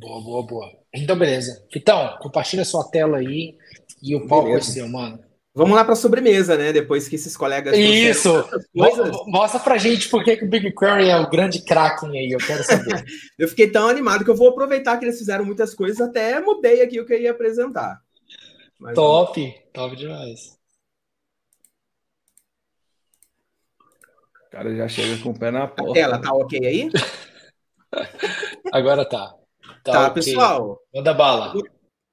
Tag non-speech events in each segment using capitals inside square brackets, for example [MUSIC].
Boa, boa, boa. Então, beleza. então compartilha sua tela aí e o pau é seu, mano. Vamos lá para sobremesa, né? Depois que esses colegas. Isso! Mostra, para gente por que, que o BigQuery é o grande Kraken aí, eu quero saber. [LAUGHS] eu fiquei tão animado que eu vou aproveitar que eles fizeram muitas coisas, até mudei aqui o que eu ia apresentar. Mas top, top demais. O cara já chega com o pé na porta. A tela tá ok aí? [LAUGHS] [LAUGHS] Agora tá. Tá, tá okay. pessoal? Manda bala.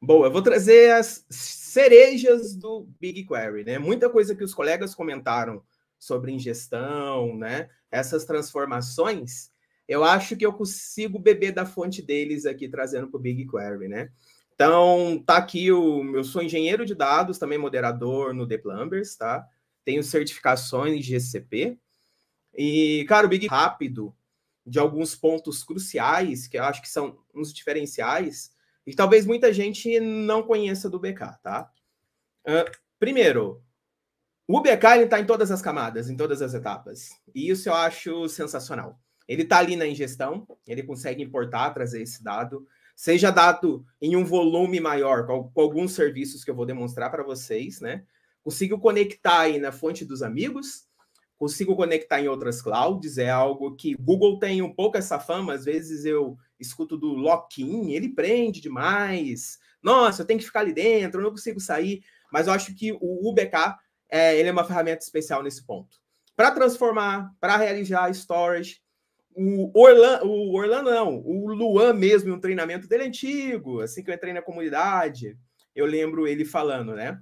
Boa, eu vou trazer as cerejas do BigQuery, né? Muita coisa que os colegas comentaram sobre ingestão, né? Essas transformações, eu acho que eu consigo beber da fonte deles aqui trazendo para o BigQuery, né? Então, tá aqui o. Eu sou engenheiro de dados, também moderador no The Plumbers, tá? Tenho certificações GCP. E, cara, o Big é Rápido de alguns pontos cruciais, que eu acho que são uns diferenciais, e talvez muita gente não conheça do BK, tá? Uh, primeiro, o BK está em todas as camadas, em todas as etapas. E isso eu acho sensacional. Ele está ali na ingestão, ele consegue importar, trazer esse dado, seja dado em um volume maior, com, com alguns serviços que eu vou demonstrar para vocês, né? Conseguiu conectar aí na fonte dos amigos, consigo conectar em outras clouds, é algo que Google tem um pouco essa fama, às vezes eu escuto do lock-in, ele prende demais. Nossa, eu tenho que ficar ali dentro, eu não consigo sair, mas eu acho que o UBK é, ele é uma ferramenta especial nesse ponto. Para transformar, para realizar storage, o Orlando, o Orlando não, o Luan mesmo, um treinamento dele é antigo, assim que eu entrei na comunidade, eu lembro ele falando, né?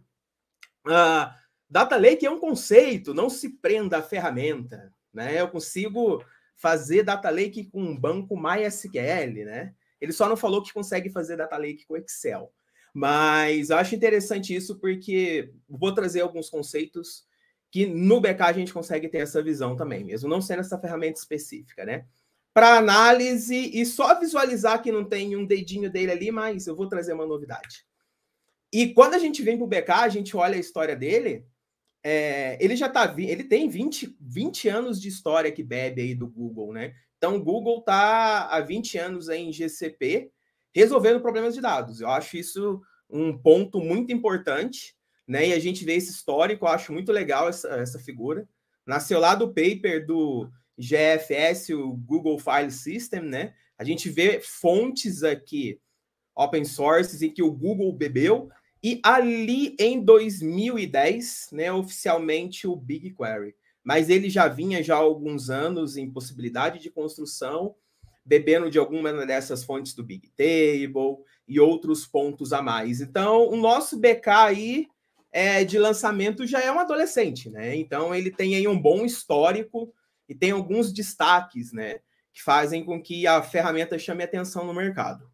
Ah, Data Lake é um conceito, não se prenda à ferramenta. Né? Eu consigo fazer Data Lake com um banco MySQL, né? Ele só não falou que consegue fazer Data Lake com Excel. Mas eu acho interessante isso porque vou trazer alguns conceitos que no BK a gente consegue ter essa visão também, mesmo não sendo essa ferramenta específica, né? Para análise e só visualizar que não tem um dedinho dele ali, mas eu vou trazer uma novidade. E quando a gente vem para o BK, a gente olha a história dele, é, ele já tá, ele tem 20, 20 anos de história que bebe aí do Google, né? Então, o Google tá há 20 anos em GCP resolvendo problemas de dados. Eu acho isso um ponto muito importante, né? E a gente vê esse histórico, eu acho muito legal essa, essa figura. Nasceu lá do paper do GFS, o Google File System, né? A gente vê fontes aqui, open sources, em que o Google bebeu, e ali em 2010, né, oficialmente o BigQuery. Mas ele já vinha já há alguns anos em possibilidade de construção, bebendo de alguma dessas fontes do Bigtable e outros pontos a mais. Então, o nosso BK aí é, de lançamento já é um adolescente, né? Então, ele tem aí um bom histórico e tem alguns destaques, né? Que fazem com que a ferramenta chame atenção no mercado.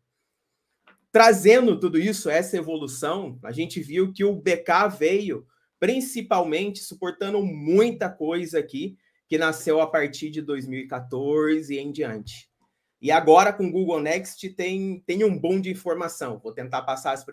Trazendo tudo isso, essa evolução, a gente viu que o BK veio principalmente suportando muita coisa aqui que nasceu a partir de 2014 e em diante. E agora com o Google Next tem, tem um boom de informação. Vou tentar passar as